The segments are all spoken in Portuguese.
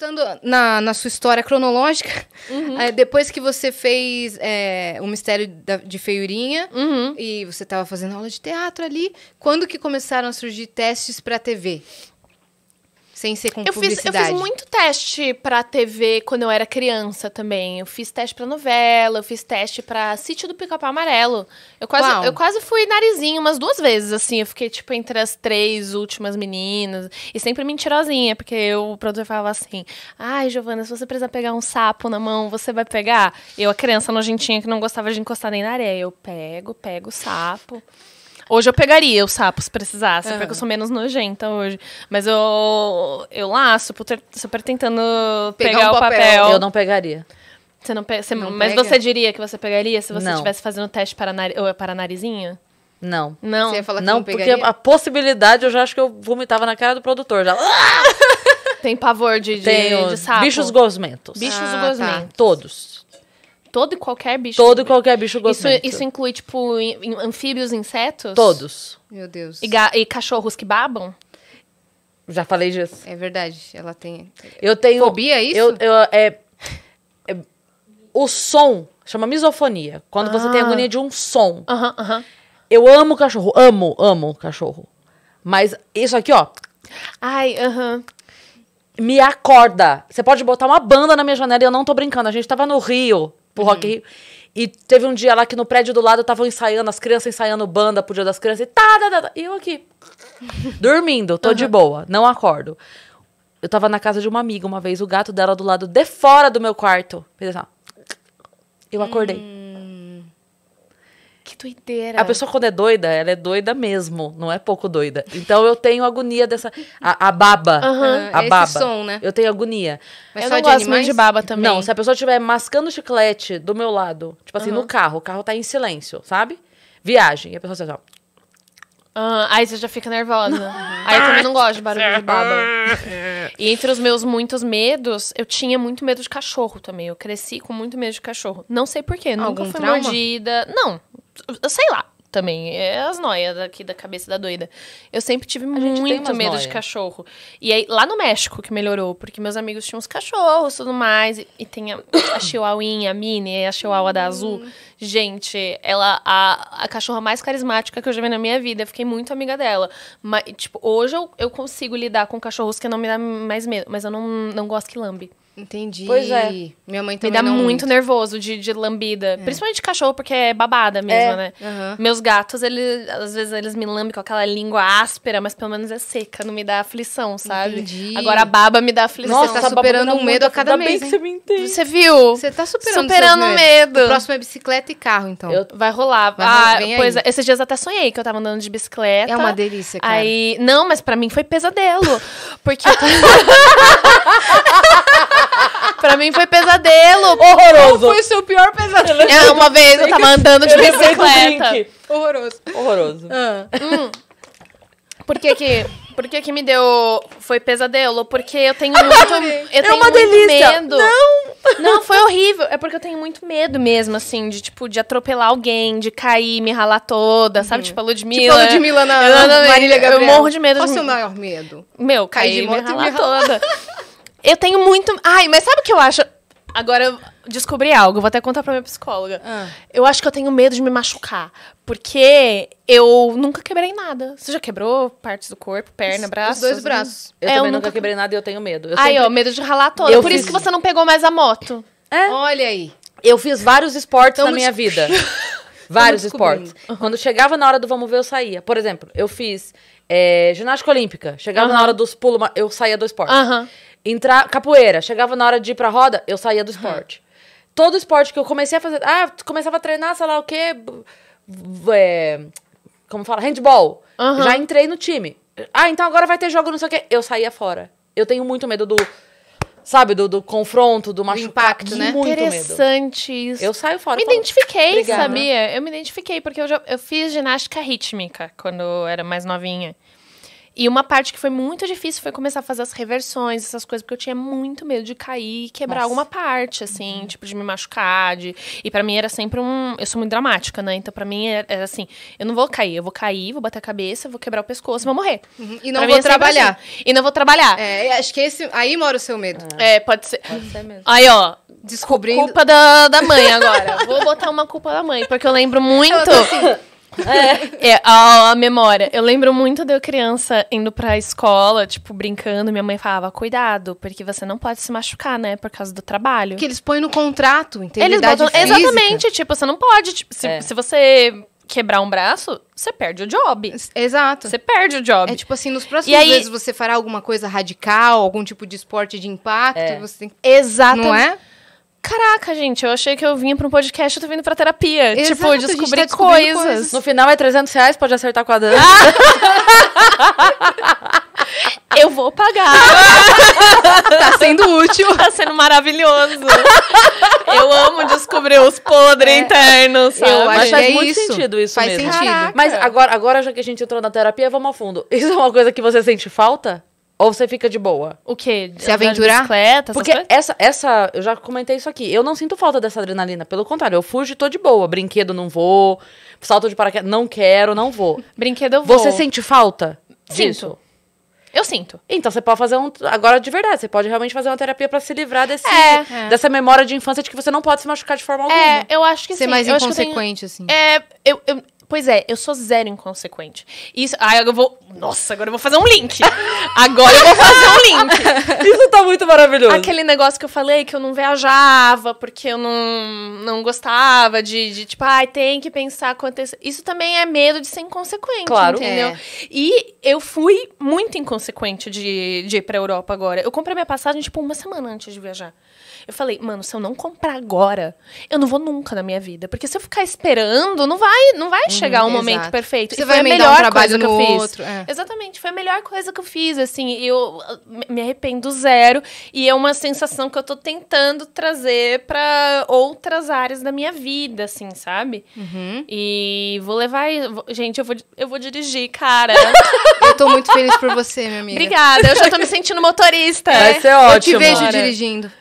Voltando na, na sua história cronológica, uhum. é, depois que você fez é, o Mistério da, de Feiurinha uhum. e você estava fazendo aula de teatro ali, quando que começaram a surgir testes para TV? Sem ser com eu publicidade. Fiz, eu fiz muito teste pra TV quando eu era criança também. Eu fiz teste pra novela, eu fiz teste pra Sítio do Pica-Pau Amarelo. Eu quase, eu quase fui narizinho umas duas vezes, assim. Eu fiquei, tipo, entre as três últimas meninas. E sempre mentirosinha, porque eu, o produtor falava assim... Ai, Giovana, se você precisar pegar um sapo na mão, você vai pegar? Eu, a criança nojentinha que não gostava de encostar nem na areia. Eu pego, pego o sapo... Hoje eu pegaria o sapo se precisasse, uhum. porque eu sou menos nojenta hoje. Mas eu, eu laço, super, super tentando pegar, pegar um o papel. papel. Eu não pegaria. Você não, pe... você... não Mas pega? você diria que você pegaria se você estivesse fazendo teste para, nari... para narizinho? Não. Não. Você ia falar que não, não pegaria? porque a possibilidade eu já acho que eu vomitava na cara do produtor. Já. Tem pavor de, de, Tenho de sapo. Bichos gosmentos. Bichos ah, tá. gosmentos. Tá. Todos. Todo e qualquer bicho. Todo e qualquer bicho gosmento. Isso, isso inclui, tipo, anfíbios, insetos? Todos. Meu Deus. E, e cachorros que babam? Já falei disso. É verdade, ela tem. Eu tenho. Fobia, é isso? Eu, eu é, é, o som chama misofonia. Quando ah. você tem ah. agonia de um som. Aham, uh aham. -huh, uh -huh. Eu amo cachorro, amo, amo cachorro. Mas isso aqui, ó. Ai, aham. Uh -huh. Me acorda. Você pode botar uma banda na minha janela e eu não tô brincando. A gente tava no Rio pro Rock uhum. Rio. E teve um dia lá que no prédio do lado estavam ensaiando, as crianças ensaiando banda pro dia das crianças. E, tá, tá, tá, tá. e eu aqui, dormindo, tô uhum. de boa, não acordo. Eu tava na casa de uma amiga uma vez, o gato dela do lado de fora do meu quarto. Assim, eu acordei. Hum doideira. A pessoa, quando é doida, ela é doida mesmo, não é pouco doida. Então eu tenho agonia dessa. A, a baba. Uhum, a baba. Som, né? Eu tenho agonia. Mas eu só não de gosto muito de baba também. Não, se a pessoa estiver mascando chiclete do meu lado, tipo assim, uhum. no carro, o carro tá em silêncio, sabe? Viagem. E a pessoa assim, ó. Ah, aí você já fica nervosa. Uhum. Aí eu também não gosto de barulho de baba. E entre os meus muitos medos, eu tinha muito medo de cachorro também. Eu cresci com muito medo de cachorro. Não sei porquê, nunca Algum fui trauma? mordida. Não, sei lá, também. É as noias daqui da cabeça da doida. Eu sempre tive a muito medo noia. de cachorro. E aí, lá no México que melhorou, porque meus amigos tinham os cachorros tudo mais. E, e tem a, a chihuahuinha, a Mini, a chihuahua da Azul. Uhum. Gente, ela a, a cachorra mais carismática que eu já vi na minha vida. Eu fiquei muito amiga dela. Mas, tipo, hoje eu, eu consigo lidar com cachorros que não me dá mais medo. Mas eu não, não gosto que lambe. Entendi. Pois é. Minha mãe também. Me dá não... muito nervoso de, de lambida. É. Principalmente de cachorro, porque é babada mesmo, é. né? Uhum. Meus gatos, eles, às vezes, eles me lambem com aquela língua áspera, mas pelo menos é seca, não me dá aflição, sabe? Entendi. Agora a baba me dá aflição. Nossa, você tá superando o medo a cada mês. que você, me entende. você viu? Você tá superando. Superando o medo. próximo é bicicleta e carro, então. Eu... Vai rolar. Vai rolar. Ah, pois aí. É. esses dias até sonhei que eu tava andando de bicicleta. É uma delícia, cara. Aí. Não, mas pra mim foi pesadelo. Porque eu tô... Pra mim foi pesadelo. Horroroso. Qual foi o seu pior pesadelo? É uma vez eu tava andando de bicicleta. Horroroso. Horroroso. Ah. Hum. Por que que... Por que, que me deu. Foi pesadelo? Porque eu tenho muito. Eu é tenho uma muito delícia. medo. Não! Não, foi horrível. É porque eu tenho muito medo mesmo, assim, de, tipo, de atropelar alguém, de cair, me ralar toda, sabe? Uhum. Tipo a Ludmilla. Tipo a Ludmilla na, na Marília Gabriel. Eu morro de medo. Qual o seu maior medo? Meu, cair, cair de moto me ralar, me ralar toda. Eu tenho muito. Ai, mas sabe o que eu acho? Agora eu descobri algo, vou até contar pra minha psicóloga. Ah. Eu acho que eu tenho medo de me machucar. Porque eu nunca quebrei nada. Você já quebrou partes do corpo, perna, braço? Os dois braços. Eu é, também eu nunca quebrei nada e eu tenho medo. Eu Ai, sempre... ó, medo de ralar todo. Eu Por fiz... isso que você não pegou mais a moto. É? Olha aí. Eu fiz vários esportes Tamo na minha vida. vários esportes. Uhum. Quando chegava na hora do vamos ver, eu saía. Por exemplo, eu fiz é, ginástica olímpica. Chegava uhum. na hora dos pulos, eu saía do esporte. Aham. Uhum. Entrar, capoeira, chegava na hora de ir pra roda, eu saía do esporte. Uhum. Todo esporte que eu comecei a fazer, ah, começava a treinar, sei lá o quê, é, como fala, handball. Uhum. Já entrei no time. Ah, então agora vai ter jogo, não sei o quê. Eu saía fora. Eu tenho muito medo do sabe, do, do, confronto, do machucado. impacto, né? Muito Interessante medo. isso. Eu saio fora. Me falo, identifiquei, Obrigada. sabia? Eu me identifiquei, porque eu, já, eu fiz ginástica rítmica quando eu era mais novinha. E uma parte que foi muito difícil foi começar a fazer as reversões, essas coisas, porque eu tinha muito medo de cair e quebrar Nossa. alguma parte, assim, uhum. tipo, de me machucar. De... E para mim era sempre um. Eu sou muito dramática, né? Então para mim era, é, era, é assim: eu não vou cair, eu vou cair, vou bater a cabeça, vou quebrar o pescoço, vou morrer. Uhum. E não pra vou é assim. trabalhar. Assim. E não vou trabalhar. É, acho que esse. Aí mora o seu medo. É, é pode ser. Pode ser mesmo. Aí, ó. Descobrindo. Culpa da, da mãe agora. vou botar uma culpa da mãe, porque eu lembro muito. É, é a, a, memória. Eu lembro muito de eu criança indo pra escola, tipo, brincando. Minha mãe falava, cuidado, porque você não pode se machucar, né? Por causa do trabalho. Que eles põem no contrato, entendeu? Exatamente, tipo, você não pode. Tipo, se, é. se você quebrar um braço, você perde o job. Exato. Você perde o job. É tipo assim, nos próximos aí... meses você fará alguma coisa radical, algum tipo de esporte de impacto. É. Você... Exato. Não é? caraca, gente, eu achei que eu vinha pra um podcast, eu tô vindo pra terapia. Exato, tipo, descobrir tá coisas. coisas. No final é 300 reais, pode acertar com a dança. eu vou pagar. tá sendo útil. Tá sendo maravilhoso. Eu amo descobrir os podres é. internos, sabe? Eu acho Mas faz é muito isso. sentido isso Faz mesmo. sentido. Caraca. Mas agora, agora já que a gente entrou na terapia, vamos ao fundo. Isso é uma coisa que você sente falta? Ou você fica de boa? O quê? Se aventurar? Bicicleta, Porque essa, essa, eu já comentei isso aqui. Eu não sinto falta dessa adrenalina. Pelo contrário, eu fujo e tô de boa. Brinquedo não vou. Salto de paraquedas, não quero, não vou. Brinquedo eu vou. Você sente falta? Sinto. Disso? Eu sinto. Então você pode fazer um. Agora de verdade, você pode realmente fazer uma terapia para se livrar desse, é. é, dessa memória de infância de que você não pode se machucar de forma é, alguma. É, eu acho que Ser sim. mais eu inconsequente, tenho... assim. É, eu, eu, Pois é, eu sou zero inconsequente. Isso. Ah, eu vou. Nossa, agora eu vou fazer um link. Agora eu vou fazer um link. Isso tá muito maravilhoso. Aquele negócio que eu falei que eu não viajava, porque eu não, não gostava de, de tipo, ai, ah, tem que pensar acontecer. Isso também é medo de ser inconsequente, claro. entendeu? É. E eu fui muito inconsequente de, de ir pra Europa agora. Eu comprei minha passagem, tipo, uma semana antes de viajar. Eu falei, mano, se eu não comprar agora, eu não vou nunca na minha vida. Porque se eu ficar esperando, não vai, não vai Uhum, chegar um exato. momento perfeito. Você e vai a melhor um coisa que eu fiz. Outro, é. Exatamente, foi a melhor coisa que eu fiz, assim, eu me arrependo zero e é uma sensação que eu tô tentando trazer para outras áreas da minha vida, assim, sabe? Uhum. E vou levar, gente, eu vou eu vou dirigir, cara. eu tô muito feliz por você, minha amiga. Obrigada, eu já tô me sentindo motorista. Vai ser ótimo. Eu te vejo Bora. dirigindo.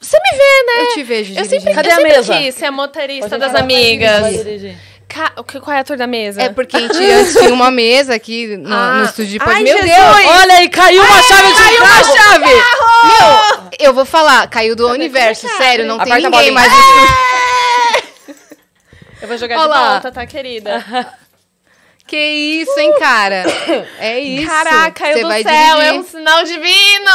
Você me vê, né? Eu te vejo. Dirigindo. Eu sempre, Cadê eu a sempre mesa? quis ser a motorista das amigas. dirigir. Ca... Qual é a torre da mesa? É porque a gente antes tinha uma mesa aqui no, ah. no estúdio de podcast. Meu Jesus. Deus! Olha aí, caiu uma Ai, chave de Caiu uma chave! Meu, eu vou falar, caiu do eu universo, sério, não Aparta tem ninguém mais no Eu vou jogar Olá. de volta, tá, querida? Que isso, hein, cara? É isso. Caraca, caiu Cê do vai céu, dirigir. é um sinal divino!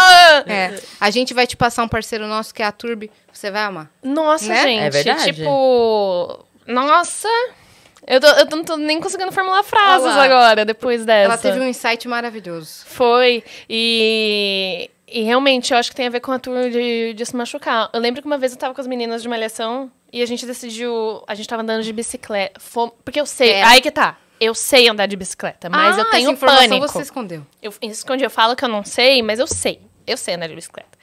É. A gente vai te passar um parceiro nosso que é a Turbi. Você vai amar. Nossa, né? gente. É verdade. Tipo. Nossa. Eu, tô, eu não tô nem conseguindo formular frases Olá. agora, depois dessa. Ela teve um insight maravilhoso. Foi. E, e realmente, eu acho que tem a ver com a turma de, de se machucar. Eu lembro que uma vez eu tava com as meninas de malhação e a gente decidiu. A gente tava andando de bicicleta. Fom, porque eu sei. É. Aí que tá. Eu sei andar de bicicleta, mas ah, eu tenho essa informação pânico. você escondeu. Eu escondi, eu falo que eu não sei, mas eu sei. Eu sei andar de bicicleta.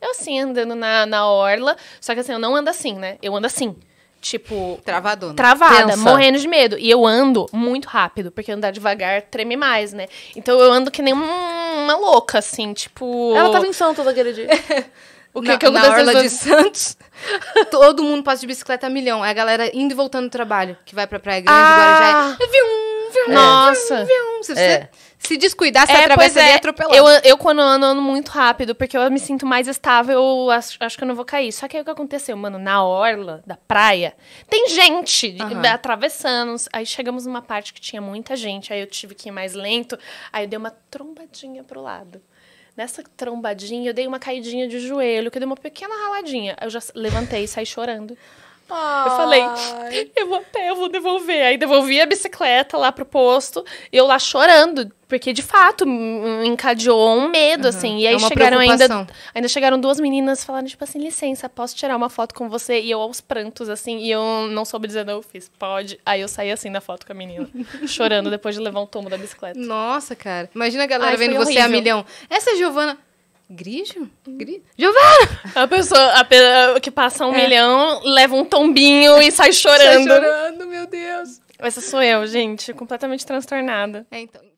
Eu assim, andando na, na orla, só que assim, eu não ando assim, né? Eu ando assim tipo. Travadona. Travada, morrendo de medo. E eu ando muito rápido, porque andar devagar treme mais, né? Então eu ando que nem uma louca, assim, tipo. Ela tava em Santos aquele dia. O que, na, é que aconteceu? Na Orla de Santos, todo mundo passa de bicicleta a milhão. É a galera indo e voltando do trabalho, que vai pra Praia Grande, ah. já Eu vi um nossa. Se você é. se descuidar, você é, atravessa é. Eu, eu, quando ando, ando muito rápido, porque eu me sinto mais estável, eu acho, acho que eu não vou cair. Só que aí o que aconteceu, mano, na orla da praia, tem gente uhum. atravessando. Aí chegamos numa parte que tinha muita gente, aí eu tive que ir mais lento, aí eu dei uma trombadinha pro lado. Nessa trombadinha, eu dei uma caidinha de joelho, que eu dei uma pequena raladinha. Eu já levantei e saí chorando. Eu falei, eu vou até, eu vou devolver. Aí devolvi a bicicleta lá pro posto, eu lá chorando, porque de fato encadeou um medo, uhum. assim. E aí é chegaram ainda. Ainda chegaram duas meninas falando, tipo assim, licença, posso tirar uma foto com você? E eu aos prantos, assim, e eu não soube dizer, não, eu fiz, pode. Aí eu saí assim da foto com a menina, chorando depois de levar um tomo da bicicleta. Nossa, cara. Imagina a galera Ai, vendo você a milhão. Essa é a Giovana. Grigio? Hum. Grigio? Giovana! A pessoa, a que passa um é. milhão leva um tombinho e sai chorando. Sai chorando, meu Deus. Essa sou eu, gente, completamente transtornada. É, então.